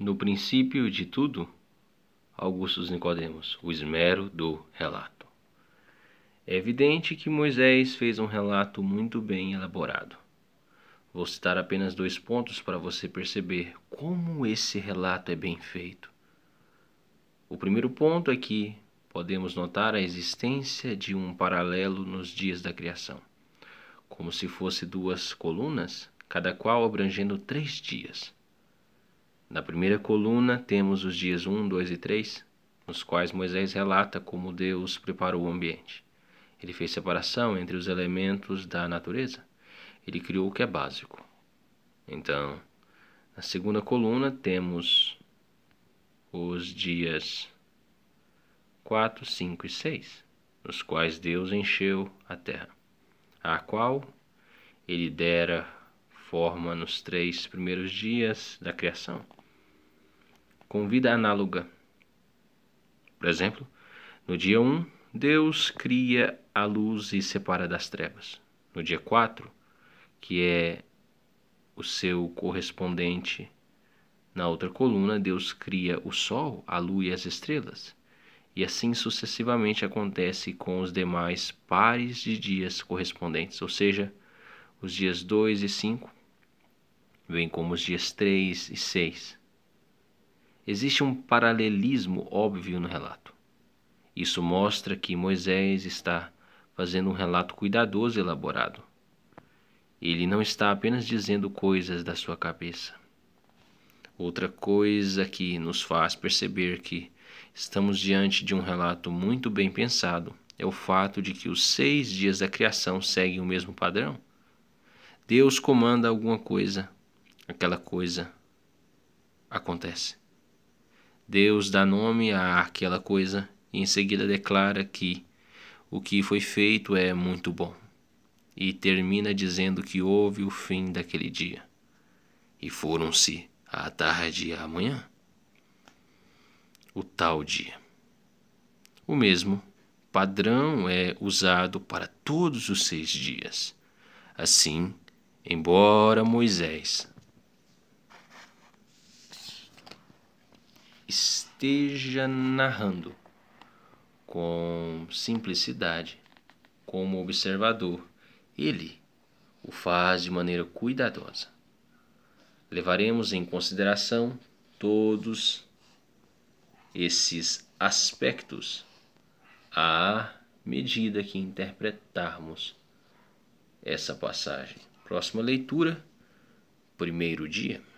No princípio de tudo, Augustus Nicodemos, o esmero do relato. É evidente que Moisés fez um relato muito bem elaborado. Vou citar apenas dois pontos para você perceber como esse relato é bem feito. O primeiro ponto é que podemos notar a existência de um paralelo nos dias da criação, como se fosse duas colunas, cada qual abrangendo três dias. Na primeira coluna temos os dias 1, 2 e 3, nos quais Moisés relata como Deus preparou o ambiente. Ele fez separação entre os elementos da natureza. Ele criou o que é básico. Então, na segunda coluna temos os dias 4, 5 e 6, nos quais Deus encheu a terra, a qual ele dera forma nos três primeiros dias da criação, com vida análoga. Por exemplo, no dia 1, Deus cria a luz e separa das trevas. No dia 4, que é o seu correspondente na outra coluna, Deus cria o sol, a lua e as estrelas. E assim sucessivamente acontece com os demais pares de dias correspondentes, ou seja, os dias 2 e 5, bem como os dias 3 e 6. Existe um paralelismo óbvio no relato. Isso mostra que Moisés está fazendo um relato cuidadoso e elaborado. Ele não está apenas dizendo coisas da sua cabeça. Outra coisa que nos faz perceber que estamos diante de um relato muito bem pensado é o fato de que os seis dias da criação seguem o mesmo padrão. Deus comanda alguma coisa aquela coisa acontece. Deus dá nome a aquela coisa e em seguida declara que o que foi feito é muito bom. E termina dizendo que houve o fim daquele dia. E foram-se à tarde e à manhã. O tal dia. O mesmo padrão é usado para todos os seis dias. Assim, embora Moisés esteja narrando com simplicidade, como observador, ele o faz de maneira cuidadosa. Levaremos em consideração todos esses aspectos à medida que interpretarmos essa passagem. Próxima leitura, primeiro dia.